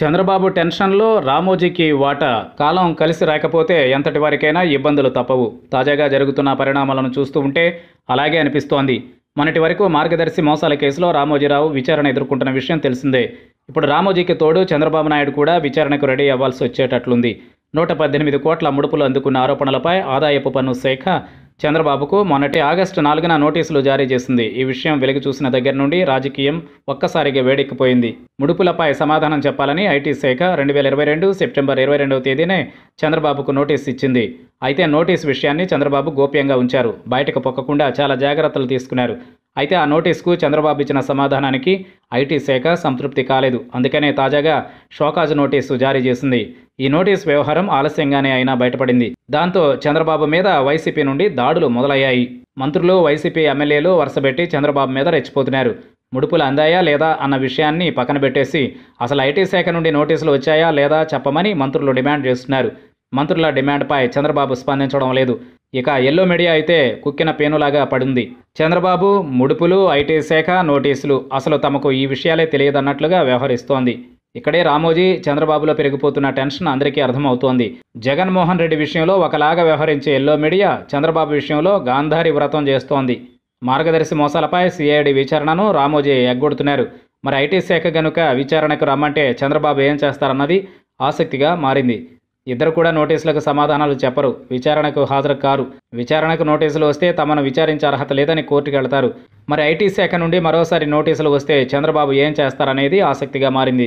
చంద్రబాబు టెన్షన్లో రామోజీకి వాటా కాలం కలిసి రాకపోతే ఎంతటి వారికైనా ఇబ్బందులు తప్పవు తాజాగా జరుగుతున్న పరిణామాలను చూస్తూ ఉంటే అలాగే అనిపిస్తోంది మొన్నటి వరకు మార్గదర్శి మోసాల కేసులో రామోజీరావు విచారణ ఎదుర్కొంటున్న విషయం తెలిసిందే ఇప్పుడు రామోజీకి తోడు చంద్రబాబు నాయుడు కూడా విచారణకు రెడీ అవ్వాల్సి వచ్చేటట్లుంది నూట పద్దెనిమిది కోట్ల ముడుపులు అందుకున్న ఆరోపణలపై ఆదాయపు పన్ను శాఖ చంద్రబాబుకు మొన్నటి ఆగస్టు నాలుగున నోటీసులు జారీ చేసింది ఈ విషయం వెలుగు చూసిన దగ్గర నుండి రాజకీయం ఒక్కసారిగా వేడెక్కిపోయింది ముడుపులపై సమాధానం చెప్పాలని ఐటీ శాఖ రెండు వేల ఇరవై రెండు సెప్టెంబర్ ఇరవై రెండవ తేదీనే చంద్రబాబుకు నోటీస్ ఇచ్చింది అయితే నోటీస్ విషయాన్ని చంద్రబాబు గోప్యంగా ఉంచారు బయటకు పొక్కకుండా చాలా జాగ్రత్తలు తీసుకున్నారు అయితే ఆ నోటీస్కు చంద్రబాబు ఇచ్చిన సమాధానానికి ఐటీ శాఖ సంతృప్తి కాలేదు అందుకనే తాజాగా షోకాజ్ నోటీసు జారీ చేసింది ఈ నోటీస్ వ్యవహారం ఆలస్యంగానే అయినా బయటపడింది దాంతో చంద్రబాబు మీద వైసీపీ నుండి దాడులు మొదలయ్యాయి మంత్రులు వైసీపీ ఎమ్మెల్యేలు వరుసపెట్టి చంద్రబాబు మీద రెచ్చిపోతున్నారు ముడుపులు అందాయా లేదా అన్న విషయాన్ని పక్కన పెట్టేసి అసలు ఐటీ శాఖ నుండి నోటీసులు వచ్చాయా లేదా చెప్పమని మంత్రులు డిమాండ్ చేస్తున్నారు మంత్రుల డిమాండ్పై చంద్రబాబు స్పందించడం లేదు ఇక ఎల్లో మీడియా అయితే కుక్కిన పేనులాగా పడింది చంద్రబాబు ముడుపులు ఐటీ శాఖ నోటీసులు అసలు తమకు ఈ విషయాలే తెలియదన్నట్లుగా వ్యవహరిస్తోంది ఇక్కడే రామోజీ చంద్రబాబులో పెరిగిపోతున్న టెన్షన్ అందరికీ అర్థమవుతోంది జగన్మోహన్ రెడ్డి విషయంలో ఒకలాగా వ్యవహరించే ఎల్లో మీడియా చంద్రబాబు విషయంలో గాంధారి వ్రతం చేస్తోంది మార్గదర్శి మోసాలపై సిఐడి విచారణను రామోజీ ఎగ్గొడుతున్నారు మరి ఐటీ శాఖ గనుక విచారణకు రమ్మంటే చంద్రబాబు ఏం చేస్తారన్నది ఆసక్తిగా మారింది ఇద్దరు కూడా నోటీసులకు సమాధానాలు చెప్పరు విచారణకు హాజరు కారు విచారణకు నోటీసులు వస్తే తమను విచారించే అర్హత లేదని కోర్టుకు వెళతారు మరి ఐటీ శాఖ నుండి మరోసారి నోటీసులు వస్తే చంద్రబాబు ఏం చేస్తారనేది ఆసక్తిగా మారింది